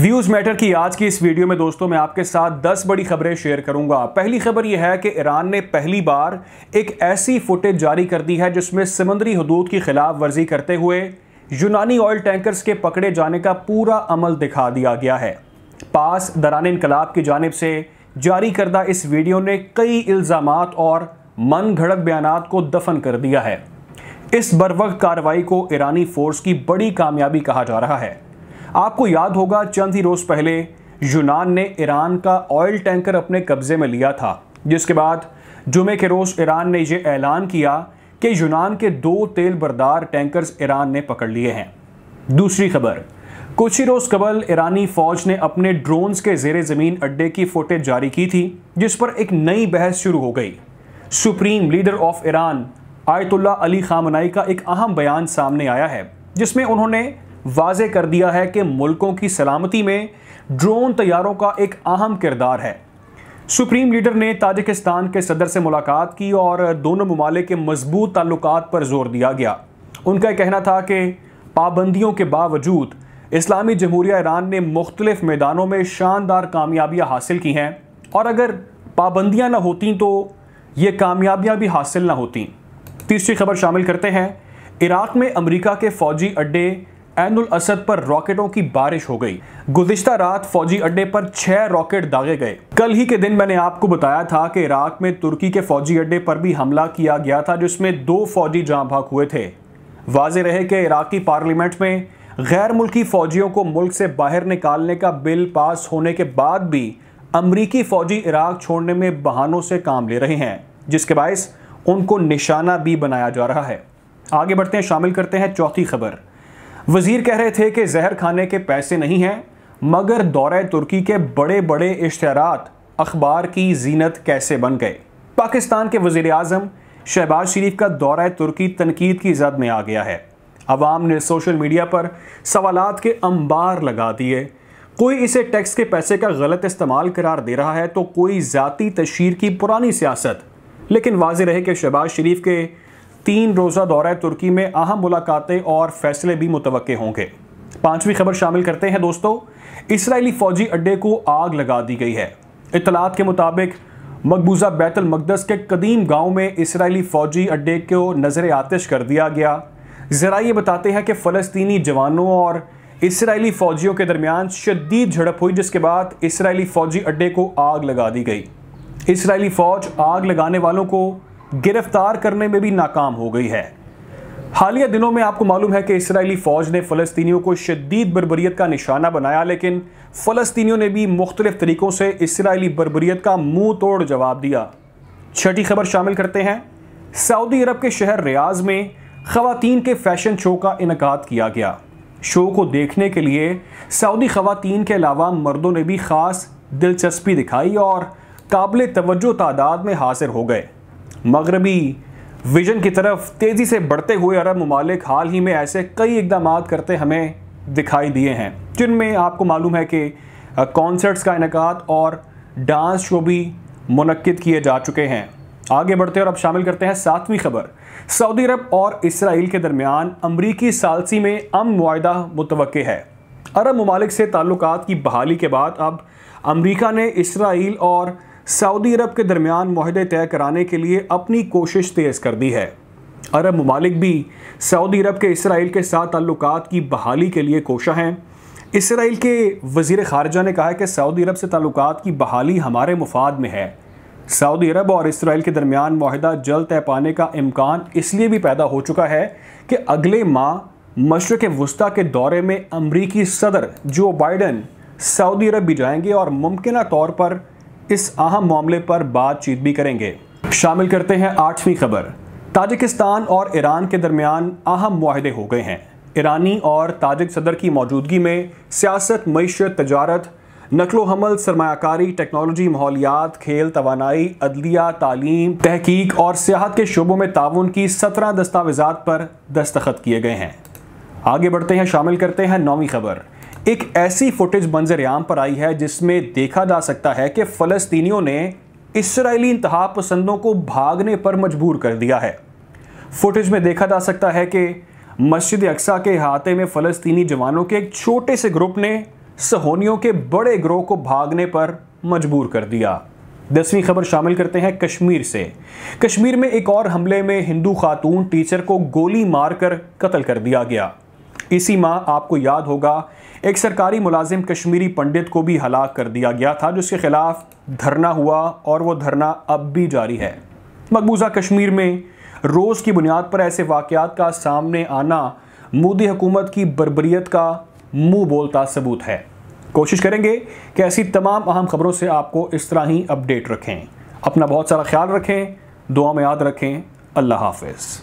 views matter की आज की इस वीडियो में दोस्तों मैं आपके साथ 10 बड़ी खबरें शेयर करूंगा पहली खबर यह है कि ईरान ने पहली बार एक ऐसी फुटेज जारी कर दी है जिसमें समंदरी हदूद की खिलाफ वर्जी करते हुए यूनानी ऑयल टैंकर्स के पकड़े जाने का पूरा अमल दिखा दिया गया है पास दरान इनकलाब की जानब से जारी करदा इस वीडियो ने कई इल्ज़ाम और मन घड़क बयान को दफन कर दिया है इस वक्त कार्रवाई को ईरानी फोर्स की बड़ी कामयाबी कहा जा रहा है आपको याद होगा चंद ही रोज़ पहले यूनान ने ईरान का ऑयल टैंकर अपने कब्ज़े में लिया था जिसके बाद जुमे के रोज़ ईरान ने यह ऐलान किया कि यूनान के दो तेल बरदार टैंकर्स ईरान ने पकड़ लिए हैं दूसरी खबर कुछ ही रोज़ कबल ईरानी फ़ौज ने अपने ड्रोन्स के जेर ज़मीन अड्डे की फोटेज जारी की थी जिस पर एक नई बहस शुरू हो गई supreme leader of Iran Ayatollah Ali Khamenei का एक अहम बयान सामने आया है जिसमें उन्होंने वाज कर दिया है कि मुल्कों की सलामती में ड्रोन तैयारों का एक अहम किरदार है सुप्रीम लीडर ने ताजिकिस्तान के सदर से मुलाकात की और दोनों ममालिक के मजबूत ताल्लुक पर जोर दिया गया उनका कहना था कि पाबंदियों के बावजूद इस्लामी जमहूरिया ईरान ने मुख्तलिफ मैदानों में शानदार कामयाबियाँ हासिल की हैं और अगर पाबंदियाँ ना होती तो ये कामयाबियाँ भी हासिल ना होती तीसरी खबर शामिल करते हैं इराक में अमेरिका के फौजी अड्डे एनुल असद पर रॉकेटों की बारिश हो गई गुजश्ता रात फौजी अड्डे पर छह रॉकेट दागे गए कल ही के दिन मैंने आपको बताया था कि इराक में तुर्की के फौजी अड्डे पर भी हमला किया गया था जिसमें दो फौजी जहां भाग हुए थे वाज रहे कि इराकी पार्लियामेंट में गैर मुल्की फौजियों को मुल्क से बाहर निकालने का बिल पास होने के बाद भी अमरीकी फौजी इराक छोड़ने में बहानों से काम ले रहे हैं जिसके बायस उनको निशाना भी बनाया जा रहा है आगे बढ़ते हैं शामिल करते हैं चौथी खबर वजीर कह रहे थे कि जहर खाने के पैसे नहीं हैं मगर दौरे तुर्की के बड़े बड़े इश्तहारात अखबार की जीनत कैसे बन गए पाकिस्तान के वजीर अजम शहबाज शरीफ का दौरा तुर्की तनकीद की जद में आ गया है आवाम ने सोशल मीडिया पर सवाल के अंबार लगा दिए कोई इसे टैक्स के पैसे का गलत इस्तेमाल करार दे रहा है तो कोई ज़ाती तशहर की पुरानी सियासत लेकिन वाज रहे कि शहबाज शरीफ के तीन रोज़ा दौरा तुर्की में अहम मुलाकातें और फैसले भी मुतव होंगे पांचवी खबर शामिल करते हैं दोस्तों इसराइली फौजी अड्डे को आग लगा दी गई है इतलात के मुताबिक मकबूजा बैतुल मकदस के कदीम गांव में इसराइली फौजी अड्डे को नज़र आतिश कर दिया गया ज़रा ये बताते हैं कि फ़लस्तीनी जवानों और इसराइली फौजियों के दरमियान शदीद झड़प हुई जिसके बाद इसराइली फौजी अड्डे को आग लगा दी गई इसराइली फ़ौज आग लगाने वालों को गिरफ्तार करने में भी नाकाम हो गई है हालिया दिनों में आपको मालूम है कि इसराइली फ़ौज ने फलस्तियों को शदीद बरबरीत का निशाना बनाया लेकिन फलस्तियों ने भी मुख्तलिफ तरीक़ों से इसराइली बरबरीत का मुंह तोड़ जवाब दिया छठी खबर शामिल करते हैं सऊदी अरब के शहर रियाज में खातन के फ़ैशन शो का इनका किया गया शो को देखने के लिए सऊदी ख़वातीन के अलावा मर्दों ने भी ख़ास दिलचस्पी दिखाई और काबिल तवज्जो तादाद में हाजिर हो गए मगरबी विजन की तरफ तेज़ी से बढ़ते हुए अरब ममालिक हाल ही में ऐसे कई इकदाम करते हमें दिखाई दिए हैं जिनमें आपको मालूम है कि कॉन्सर्ट्स का इनका और डांस शो भी मनक़द किए जा चुके हैं आगे बढ़ते और अब शामिल करते हैं सातवीं खबर सऊदी अरब और इसराइल के दरमियान अमरीकी सालसी में अम माहा मुतव है अरब ममालिक से ताल्लुक की बहाली के बाद अब अमरीका ने इसराइल और सऊदी अरब के दरमियान माहदे तय कराने के लिए अपनी कोशिश तेज़ कर दी है अरब ममालिक भी सऊदी अरब के इसराइल के साथ ताल्लुक की बहाली के लिए कोशा हैं इसराइल के वजीर खारजा ने कहा है कि सऊदी अरब से ताल्लुक की बहाली हमारे मुफाद में है सऊदी अरब और इसराइल के दरमियान माहदा जल्द तय पाने का इम्कान इसलिए भी पैदा हो चुका है कि अगले माह मशरक़ वस्ती के दौरे में अमरीकी सदर जो बाइडन सऊदी अरब भी जाएंगे और मुमकिन तौर पर इस अहम मामले पर बातचीत भी करेंगे शामिल करते हैं आठवीं खबर ताजिकिस्तान और ईरान के दरमियान अहम माहदे हो गए हैं ईरानी और ताजिक सदर की मौजूदगी में सियासत मीशत तजारत नकलो हमल सरमाकारी टेक्नोलॉजी माहौलियात खेल तोानाई अदलिया तालीम तहकीक और सियाहत के शोबों में ताउन की सत्रह दस्तावेजा पर दस्तखत किए गए हैं आगे बढ़ते हैं शामिल करते हैं नौवीं खबर एक ऐसी फुटेज मंजर आम पर आई है जिसमें देखा जा सकता है कि फ़लस्तीनियों ने इसराइली इंतहा पसंदों को भागने पर मजबूर कर दिया है फुटेज में देखा जा सकता है कि मस्जिद अक्सा के अहाते में फ़लस्तीनी जवानों के एक छोटे से ग्रुप ने सहोनियों के बड़े ग्रोह को भागने पर मजबूर कर दिया दसवीं खबर शामिल करते हैं कश्मीर से कश्मीर में एक और हमले में हिंदू खातून टीचर को गोली मारकर कत्ल कर दिया गया इसी माह आपको याद होगा एक सरकारी मुलाजिम कश्मीरी पंडित को भी हलाक कर दिया गया था जिसके खिलाफ धरना हुआ और वो धरना अब भी जारी है मकबूजा कश्मीर में रोज़ की बुनियाद पर ऐसे वाक़ात का सामने आना मोदी हुकूमत की बरबरीत का मुंह बोलता सबूत है कोशिश करेंगे कि ऐसी तमाम अहम खबरों से आपको इस तरह ही अपडेट रखें अपना बहुत सारा ख्याल रखें दुआ में याद रखें अल्लाह हाफिज़